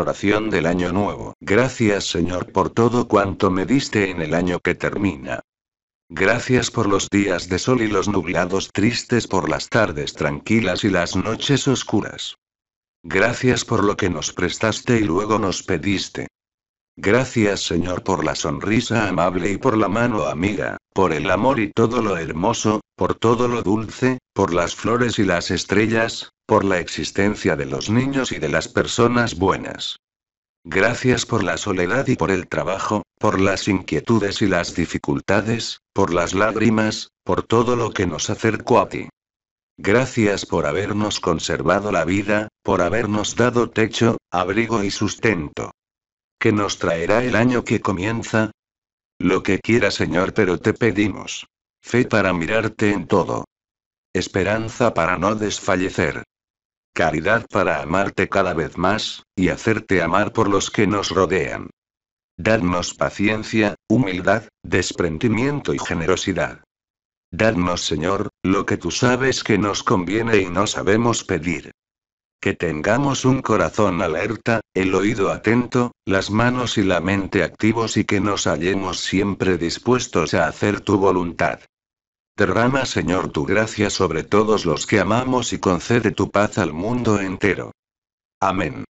Oración del Año Nuevo. Gracias Señor por todo cuanto me diste en el año que termina. Gracias por los días de sol y los nublados tristes por las tardes tranquilas y las noches oscuras. Gracias por lo que nos prestaste y luego nos pediste. Gracias Señor por la sonrisa amable y por la mano amiga, por el amor y todo lo hermoso, por todo lo dulce, por las flores y las estrellas, por la existencia de los niños y de las personas buenas. Gracias por la soledad y por el trabajo, por las inquietudes y las dificultades, por las lágrimas, por todo lo que nos acercó a ti. Gracias por habernos conservado la vida, por habernos dado techo, abrigo y sustento. ¿Qué nos traerá el año que comienza? Lo que quiera Señor, pero te pedimos. Fe para mirarte en todo. Esperanza para no desfallecer caridad para amarte cada vez más, y hacerte amar por los que nos rodean. Darnos paciencia, humildad, desprendimiento y generosidad. Dadnos, Señor, lo que tú sabes que nos conviene y no sabemos pedir. Que tengamos un corazón alerta, el oído atento, las manos y la mente activos y que nos hallemos siempre dispuestos a hacer tu voluntad. Derrama, Señor, tu gracia sobre todos los que amamos y concede tu paz al mundo entero. Amén.